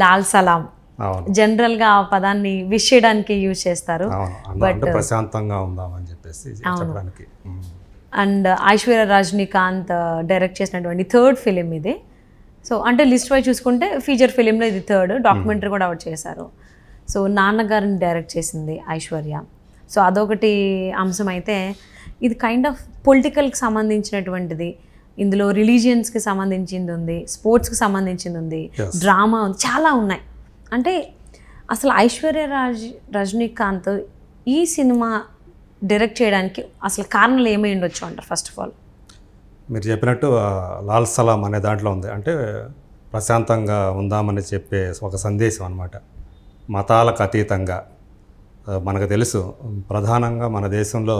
లాల్ సలాం general గా ఆ పదాన్ని విష్ చేయడానికి యూజ్ చేస్తారు బట్ ప్రశాంతంగా ఉందామని చెప్పేసి చెప్పడానికి and Aishwarya Rajinikanth direct uh, చేసినటువంటి థర్డ్ ఫిలిం ఇది సో అంటే లిస్ట్ వై చూసుకుంటే ఫీచర్ ఫిలింలో ఇది థర్డ్ డాక్యుమెంటరీ కూడా అవుట్ చేశారు సో నాన్నగారిని డైరెక్ట్ చేసింది ఐశ్వర్య సో అదొకటి అంశం అయితే ఇది కైండ్ ఆఫ్ పొలిటికల్కి సంబంధించినటువంటిది ఇందులో రిలీజియన్స్కి సంబంధించింది ఉంది స్పోర్ట్స్కి సంబంధించింది ఉంది డ్రామా ఉంది చాలా ఉన్నాయి అంటే అసలు ఐశ్వర్య రాజ్ రజనీకాంత్ ఈ సినిమా డైరెక్ట్ చేయడానికి అసలు కారణాలు ఏమై ఉండొచ్చు అంటారు ఫస్ట్ ఆఫ్ ఆల్ మీరు చెప్పినట్టు లాల్ సలాం అనే దాంట్లో ఉంది అంటే ప్రశాంతంగా ఉందామని చెప్పే ఒక సందేశం అనమాట మతాలకు అతీతంగా మనకు తెలుసు ప్రధానంగా మన దేశంలో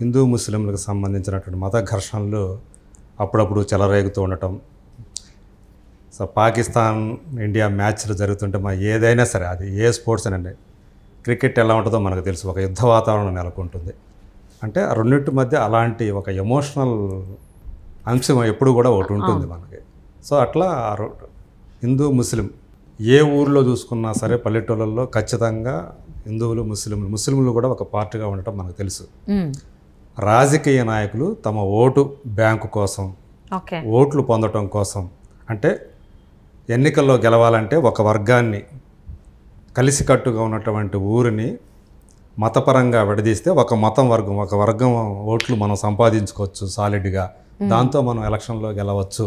హిందూ ముస్లింలకు సంబంధించినటువంటి మత ఘర్షణలు అప్పుడప్పుడు చెలరేగుతూ ఉండటం సో పాకిస్తాన్ ఇండియా మ్యాచ్లు జరుగుతుంటే మా ఏదైనా సరే అది ఏ స్పోర్ట్స్ అని క్రికెట్ ఎలా ఉంటుందో మనకు తెలుసు ఒక యుద్ధ వాతావరణం నెలకొంటుంది అంటే రెండింటి మధ్య అలాంటి ఒక ఎమోషనల్ అంశం ఎప్పుడు కూడా ఒకటి ఉంటుంది మనకి సో అట్లా హిందూ ముస్లిం ఏ ఊరిలో చూసుకున్నా సరే పల్లెటూళ్ళల్లో ఖచ్చితంగా హిందువులు ముస్లింలు ముస్లింలు కూడా ఒక పార్టీగా ఉండటం మనకు తెలుసు రాజకీయ నాయకులు తమ ఓటు బ్యాంకు కోసం ఓట్లు పొందటం కోసం అంటే ఎన్నికల్లో గెలవాలంటే ఒక వర్గాన్ని కలిసికట్టుగా ఉన్నటువంటి ఊరిని మతపరంగా విడదీస్తే ఒక మతం వర్గం ఒక వర్గం ఓట్లు మనం సంపాదించుకోవచ్చు సాలిడ్గా దాంతో మనం ఎలక్షన్లో గెలవచ్చు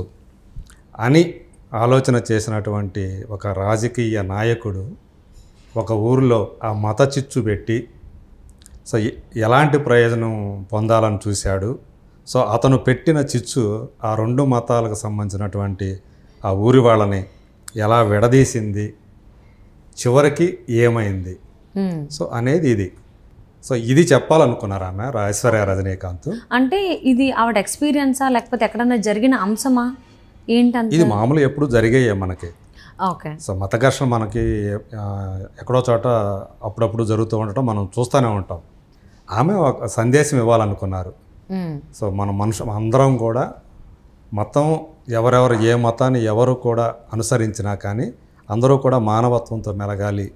అని ఆలోచన చేసినటువంటి ఒక రాజకీయ నాయకుడు ఒక ఊరిలో ఆ మత చిచ్చు పెట్టి సో ఎలాంటి ప్రయోజనం పొందాలని చూశాడు సో అతను పెట్టిన చిచ్చు ఆ రెండు మతాలకు సంబంధించినటువంటి ఆ ఊరి వాళ్ళని ఎలా విడదీసింది చివరికి ఏమైంది సో అనేది ఇది సో ఇది చెప్పాలనుకున్నారా ఆమె ఐశ్వర్య రజనీకాంత్ అంటే ఇది ఆవిడ ఎక్స్పీరియన్సా లేకపోతే ఎక్కడన్నా జరిగిన అంశమా ఏంటంటే ఇది మామూలు ఎప్పుడు జరిగాయి మనకి ఓకే సో మత ఘర్షణ మనకి ఎక్కడో చోట అప్పుడప్పుడు జరుగుతూ ఉండటం మనం చూస్తూనే ఉంటాం ఆమె ఒక సందేశం ఇవ్వాలనుకున్నారు సో మన మనుషు అందరం కూడా మతం ఎవరెవరు ఏ మతాన్ని ఎవరు కూడా అనుసరించినా కానీ అందరూ కూడా మానవత్వంతో మెలగాలి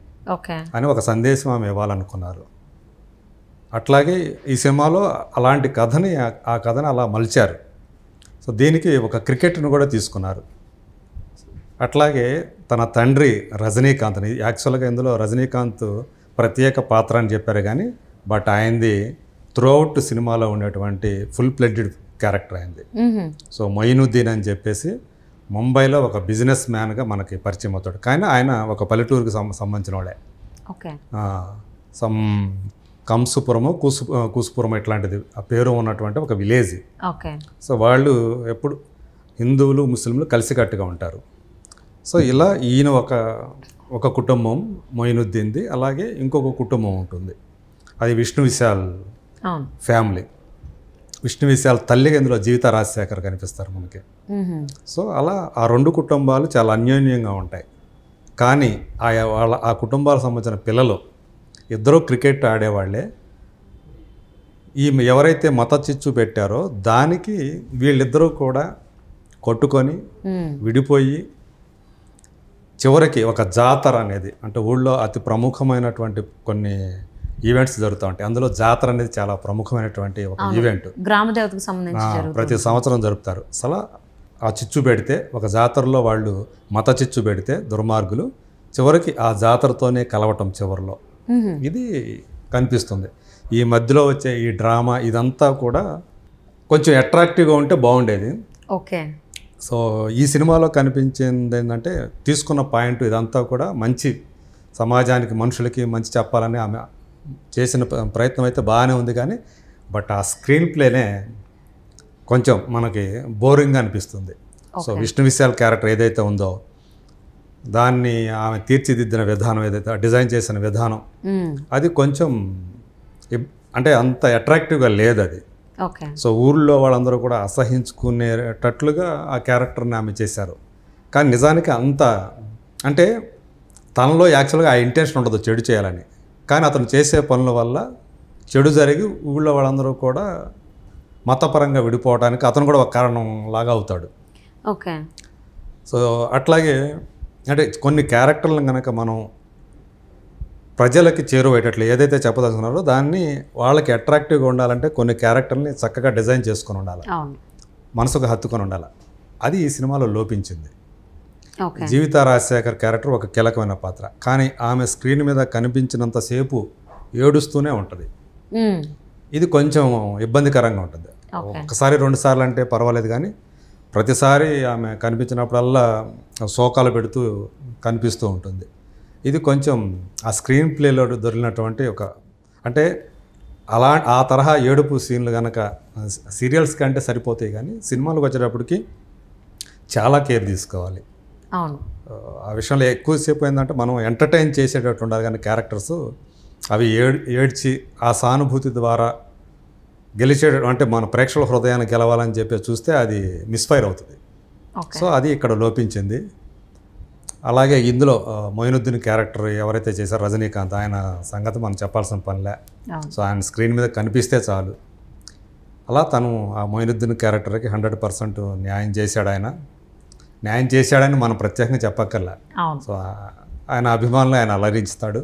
అని ఒక సందేశం ఆమె ఇవ్వాలనుకున్నారు అట్లాగే ఈ సినిమాలో అలాంటి కథని ఆ కథని అలా మలిచారు సో దీనికి ఒక క్రికెట్ను కూడా తీసుకున్నారు అట్లాగే తన తండ్రి రజనీకాంత్ని యాక్చువల్గా ఇందులో రజనీకాంత్ ప్రత్యేక పాత్ర అని చెప్పారు కానీ బట్ ఆయనది త్రూఅవుట్ సినిమాలో ఉండేటువంటి ఫుల్ ప్లెడ్జెడ్ క్యారెక్టర్ అయింది సో మొయినుద్దీన్ అని చెప్పేసి ముంబైలో ఒక బిజినెస్ మ్యాన్గా మనకి పరిచయం అవుతాడు కానీ ఆయన ఒక పల్లెటూరుకి సంబంధించిన వాడే సమ్ కంసుపురము కూసు కూసుపురం ఇట్లాంటిది ఆ పేరు ఉన్నటువంటి ఒక విలేజ్ సో వాళ్ళు ఎప్పుడు హిందువులు ముస్లింలు కలిసికట్టుగా ఉంటారు సో ఇలా ఈయన ఒక ఒక కుటుంబం మొయినుద్దీన్ది అలాగే ఇంకొక కుటుంబం ఉంటుంది అది విష్ణు విశాల్ ఫ్యామిలీ విష్ణు విశాల్ తల్లిగా ఇందులో జీవిత రాజశేఖర్ కనిపిస్తారు మనకి సో అలా ఆ రెండు కుటుంబాలు చాలా అన్యోన్యంగా ఉంటాయి కానీ ఆయా వాళ్ళ ఆ కుటుంబాలకు సంబంధించిన పిల్లలు ఇద్దరూ క్రికెట్ ఆడేవాళ్ళే ఈ ఎవరైతే మత చిచ్చు పెట్టారో దానికి వీళ్ళిద్దరూ కూడా కొట్టుకొని విడిపోయి చివరికి ఒక జాతర అనేది అంటే ఊళ్ళో అతి ప్రముఖమైనటువంటి కొన్ని ఈవెంట్స్ జరుగుతూ ఉంటాయి అందులో జాతర అనేది చాలా ప్రముఖమైనటువంటి ఒక ఈవెంట్ గ్రామదేవతకు సంబంధించి ప్రతి సంవత్సరం జరుపుతారు అసలు ఆ చిచ్చు పెడితే ఒక జాతరలో వాళ్ళు మత చిచ్చు పెడితే దుర్మార్గులు చివరికి ఆ జాతరతోనే కలవటం చివరిలో ఇది కనిపిస్తుంది ఈ మధ్యలో వచ్చే ఈ డ్రామా ఇదంతా కూడా కొంచెం అట్రాక్టివ్గా ఉంటే బాగుండేది ఓకే సో ఈ సినిమాలో కనిపించింది ఏంటంటే తీసుకున్న పాయింట్ ఇదంతా కూడా మంచి సమాజానికి మనుషులకి మంచి చెప్పాలని ఆమె చేసిన ప్రయత్నం అయితే బాగానే ఉంది కానీ బట్ ఆ స్క్రీన్ ప్లేనే కొంచెం మనకి బోరింగ్ అనిపిస్తుంది సో విష్ణు విశాల్ క్యారెక్టర్ ఏదైతే ఉందో దాన్ని ఆమె తీర్చిదిద్దిన విధానం ఏదైతే డిజైన్ చేసిన విధానం అది కొంచెం అంటే అంత అట్రాక్టివ్గా లేదు అది సో ఊళ్ళో వాళ్ళందరూ కూడా అసహించుకునేటట్లుగా ఆ క్యారెక్టర్ని ఆమె చేశారు కానీ నిజానికి అంత అంటే తనలో యాక్చువల్గా ఆ ఇంటెన్షన్ ఉండదు చెడు చేయాలని కానీ అతను చేసే పనుల వల్ల చెడు జరిగి ఊళ్ళో వాళ్ళందరూ కూడా మతపరంగా విడిపోవడానికి అతను కూడా ఒక కారణం లాగా అవుతాడు ఓకే సో అట్లాగే అంటే కొన్ని క్యారెక్టర్లను కనుక మనం ప్రజలకి చేరువయ్యేటట్లు ఏదైతే చెప్పదలుచుకున్నారో దాన్ని వాళ్ళకి అట్రాక్టివ్గా ఉండాలంటే కొన్ని క్యారెక్టర్ని చక్కగా డిజైన్ చేసుకొని ఉండాలి మనసుకు హత్తుకొని ఉండాలి అది ఈ సినిమాలో లోపించింది జీవిత రాజశేఖర్ క్యారెక్టర్ ఒక కీలకమైన పాత్ర కానీ ఆమె స్క్రీన్ మీద కనిపించినంతసేపు ఏడుస్తూనే ఉంటుంది ఇది కొంచెం ఇబ్బందికరంగా ఉంటుంది ఒకసారి రెండు సార్లు అంటే పర్వాలేదు కానీ ప్రతిసారి ఆమె కనిపించినప్పుడల్లా శోకాలు పెడుతూ కనిపిస్తూ ఉంటుంది ఇది కొంచెం ఆ స్క్రీన్ ప్లేలో దొరికినటువంటి ఒక అంటే అలా ఆ తరహా ఏడుపు సీన్లు కనుక సీరియల్స్ కంటే సరిపోతాయి కానీ సినిమాలకు వచ్చేటప్పటికి చాలా కేర్ తీసుకోవాలి అవును ఆ విషయంలో ఎక్కువసేపు ఏంటంటే మనం ఎంటర్టైన్ చేసేటట్టు ఉండాలి కానీ క్యారెక్టర్స్ అవి ఏడ్ ఏడ్చి ఆ సానుభూతి ద్వారా గెలిచే అంటే మన ప్రేక్షకుల హృదయాన్ని గెలవాలని చెప్పి చూస్తే అది మిస్ఫైర్ అవుతుంది సో అది ఇక్కడ లోపించింది అలాగే ఇందులో మొయినుద్దీన్ క్యారెక్టర్ ఎవరైతే చేశారో రజనీకాంత్ ఆయన సంగతి మనం చెప్పాల్సిన పనిలే సో ఆయన స్క్రీన్ మీద కనిపిస్తే చాలు అలా తను ఆ మొయినుద్దీన్ క్యారెక్టర్కి హండ్రెడ్ పర్సెంట్ న్యాయం చేశాడు ఆయన న్యాయం చేశాడని మనం ప్రత్యేకంగా చెప్పక్కర్లా సో ఆయన అభిమానులు ఆయన అలరించుతాడు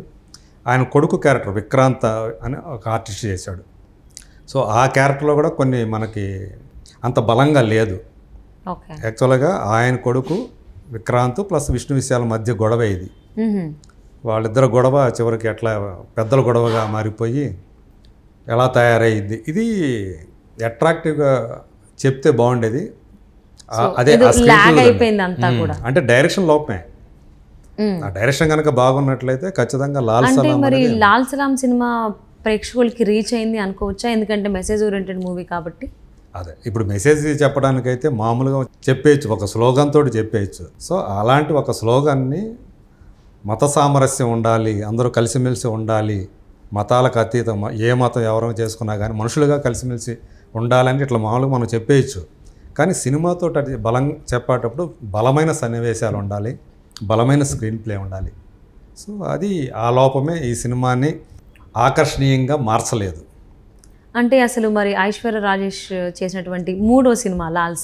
ఆయన కొడుకు క్యారెక్టర్ విక్రాంత అని ఒక ఆర్టిస్ట్ చేశాడు సో ఆ క్యారెక్టర్లో కూడా కొన్ని మనకి అంత బలంగా లేదు యాక్చువల్గా ఆయన కొడుకు విక్రాంత్ ప్లస్ విష్ణు విశాల మధ్య గొడవ ఇది వాళ్ళిద్దరు గొడవ చివరికి ఎట్లా పెద్దల గొడవగా మారిపోయి ఎలా తయారయ్యింది ఇది అట్రాక్టివ్గా చెప్తే బాగుండేది అదే అయిపోయింది అంతా కూడా అంటే డైరెక్షన్ లోపమే ఆ డైరెక్షన్ కనుక బాగున్నట్లయితే ఖచ్చితంగా లాల్ సలాం మరి లాల్ సలాం సినిమా ప్రేక్షకులకి రీచ్ అయింది అనుకోవచ్చా ఎందుకంటే మెసేజ్ ఓరియంటెడ్ మూవీ కాబట్టి అదే ఇప్పుడు మెసేజ్ చెప్పడానికైతే మామూలుగా చెప్పేయచ్చు ఒక స్లోగన్ తోటి చెప్పేయచ్చు సో అలాంటి ఒక స్లోగన్ని మత సామరస్యం ఉండాలి అందరూ కలిసిమెలిసి ఉండాలి మతాలకు అతీతం ఏ మతం ఎవరో చేసుకున్నా కానీ మనుషులుగా కలిసిమెలిసి ఉండాలని ఇట్లా మామూలుగా మనం చెప్పేయచ్చు కానీ సినిమాతో బలం చెప్పేటప్పుడు బలమైన సన్నివేశాలు ఉండాలి బలమైన స్క్రీన్ ప్లే ఉండాలి సో అది ఆ లోపమే ఈ సినిమాని ఆకర్షణీయంగా మార్చలేదు అంటే అసలు మరి ఐశ్వర్య రాజేష్ చేసినటువంటి మూడో సినిమా లాల్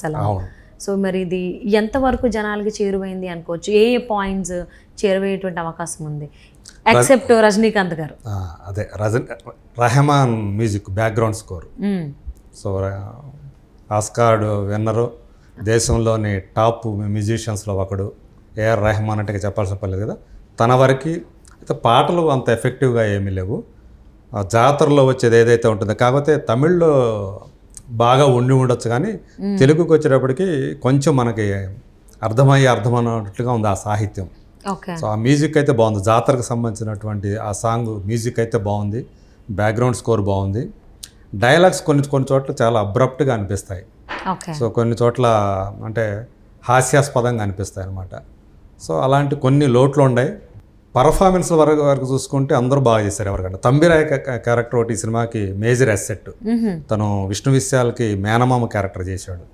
సో మరి ఇది ఎంతవరకు జనాలకి చేరువైంది అనుకోవచ్చు ఏ ఏ పాయింట్స్ చేరువయ్యేటువంటి అవకాశం ఉంది ఎక్సెప్ట్ రజనీకాంత్ గారు అదే Rajini Rahman music background score so Oscar winner దేశంలోని టాప్ మ్యూజిషియన్స్లో ఒకడు ఏఆర్ రెహమాన్ అంటే చెప్పాల్సిన పర్లేదు కదా తన వరకు అయితే పాటలు అంత ఎఫెక్టివ్గా ఏమీ లేవు జాతరలో వచ్చేది ఏదైతే ఉంటుందో కాకపోతే తమిళ్లో బాగా ఉండి ఉండొచ్చు కానీ తెలుగుకి వచ్చేటప్పటికి కొంచెం మనకి అర్థమయ్యే అర్థమైనట్లుగా ఉంది ఆ సాహిత్యం సో ఆ మ్యూజిక్ అయితే బాగుంది జాతరకు సంబంధించినటువంటి ఆ సాంగ్ మ్యూజిక్ అయితే బాగుంది బ్యాక్గ్రౌండ్ స్కోర్ బాగుంది డైలాగ్స్ కొన్ని కొన్ని చోట్ల చాలా అబ్రప్ట్గా అనిపిస్తాయి సో కొన్ని చోట్ల అంటే హాస్యాస్పదంగా అనిపిస్తాయి అనమాట సో అలాంటి కొన్ని లోట్లు ఉన్నాయి పర్ఫార్మెన్స్ వరకు వరకు చూసుకుంటే అందరూ బాగా చేశారు ఎవరికంటే తంబిరాయ క్యారెక్టర్ ఒకటి సినిమాకి మేజర్ అసెట్ తను విష్ణు విశాల్కి మేనమామ క్యారెక్టర్ చేశాడు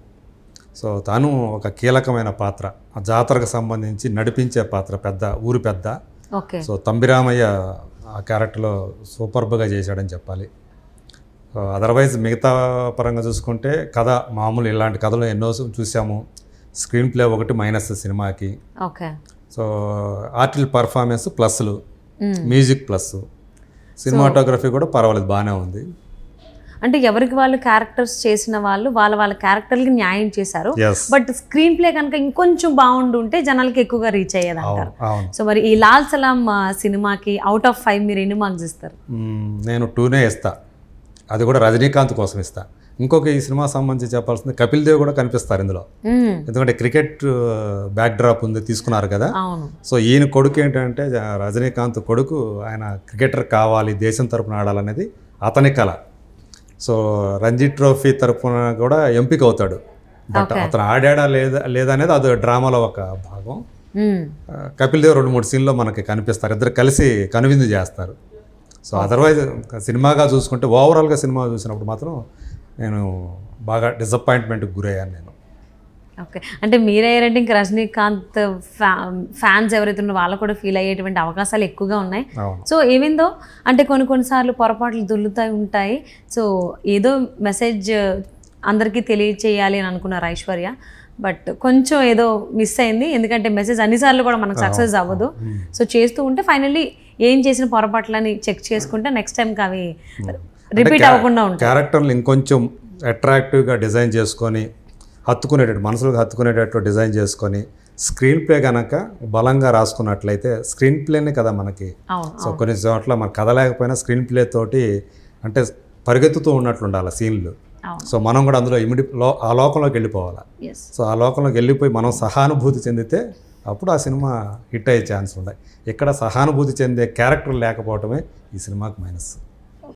సో తను ఒక కీలకమైన పాత్ర ఆ జాతరకు సంబంధించి నడిపించే పాత్ర పెద్ద ఊరు పెద్ద సో తంబిరామయ్య ఆ క్యారెక్టర్లో సూపర్బ్గా చేశాడని చెప్పాలి అదర్వైజ్ మిగతా పరంగా చూసుకుంటే కథ మామూలు ఇలాంటి కథలు ఎన్నో చూసాము స్క్రీన్ ప్లే ఒకటి మైనస్ సినిమాకి ఓకే సో ఆర్టిల్ పర్ఫార్మెన్స్ ప్లస్లు మ్యూజిక్ ప్లస్ సినిమాటోగ్రఫీ కూడా పర్వాలేదు బాగానే ఉంది అంటే ఎవరికి వాళ్ళు క్యారెక్టర్స్ చేసిన వాళ్ళు వాళ్ళ వాళ్ళ క్యారెక్టర్లకి న్యాయం చేశారు బట్ స్క్రీన్ ప్లే కనుక ఇంకొంచెం బాగుండు ఉంటే జనాలకి ఎక్కువగా రీచ్ అయ్యేది సో మరి ఈ లాల్ సలాం సినిమాకి అవుట్ ఆఫ్ ఫైవ్ మీరు ఎన్ని మార్క్స్ ఇస్తారు hmm, నేను టూనే ఇస్తాను అది కూడా రజనీకాంత్ కోసం ఇస్తా ఇంకొక ఈ సినిమా సంబంధించి చెప్పాల్సింది కపిల్ దేవ్ కూడా కనిపిస్తారు ఇందులో ఎందుకంటే క్రికెట్ బ్యాక్ డ్రాప్ ఉంది తీసుకున్నారు కదా సో ఈయన కొడుకు ఏంటంటే రజనీకాంత్ కొడుకు ఆయన క్రికెటర్ కావాలి దేశం తరపున ఆడాలనేది అతని కళ సో రంజీ ట్రోఫీ తరపున కూడా ఎంపిక అవుతాడు బట్ అతను ఆడాడా లేదా లేదా అనేది అది డ్రామాలో ఒక భాగం కపిల్ దేవ్ రెండు మూడు సీన్లో మనకి కనిపిస్తారు ఇద్దరు కలిసి కనువిందు చేస్తారు సో అదర్వైజ్ సినిమాగా చూసుకుంటే ఓవరాల్గా సినిమా చూసినప్పుడు మాత్రం నేను బాగా డిసప్పాయింట్మెంట్కి గురయ్యాను నేను ఓకే అంటే మీరయ్యారంటే ఇంకా రజనీకాంత్ ఫ్యాన్స్ ఎవరైతే ఉన్నారో వాళ్ళు కూడా ఫీల్ అయ్యేటువంటి అవకాశాలు ఎక్కువగా ఉన్నాయి సో ఏమైందో అంటే కొన్ని కొన్నిసార్లు పొరపాట్లు దుల్లుతాయి ఉంటాయి సో ఏదో మెసేజ్ అందరికీ తెలియచేయాలి అని అనుకున్నారు ఐశ్వర్య బట్ కొంచెం ఏదో మిస్ అయింది ఎందుకంటే మెసేజ్ అన్నిసార్లు కూడా మనకు సక్సెస్ అవ్వదు సో చేస్తూ ఉంటే ఫైనల్లీ ఏం చేసిన పొరపాట్లని చెక్ చేసుకుంటే నెక్స్ట్ టైంకి అవి రిపీట్ అవ్వకుండా ఉంటాయి క్యారెక్టర్లు ఇంకొంచెం అట్రాక్టివ్గా డిజైన్ చేసుకొని హత్తుకునేటట్టు మనసులకు హత్తుకునేటట్టు డిజైన్ చేసుకొని స్క్రీన్ ప్లే కనుక బలంగా రాసుకున్నట్లయితే స్క్రీన్ ప్లేనే కదా మనకి సో కొన్ని చోట్ల మన కథ లేకపోయినా స్క్రీన్ ప్లే తోటి అంటే పరిగెత్తుతూ ఉన్నట్లు ఉండాలి సీన్లు సో మనం కూడా అందులో ఇమిడి ఆ లోకంలోకి వెళ్ళిపోవాలి సో ఆ లోకంలోకి వెళ్ళిపోయి మనం సహానుభూతి చెందితే అప్పుడు ఆ సినిమా హిట్ అయ్యే ఛాన్స్ ఉన్నాయి ఇక్కడ సహానుభూతి చెందే క్యారెక్టర్ లేకపోవటమే ఈ సినిమాకి మైనస్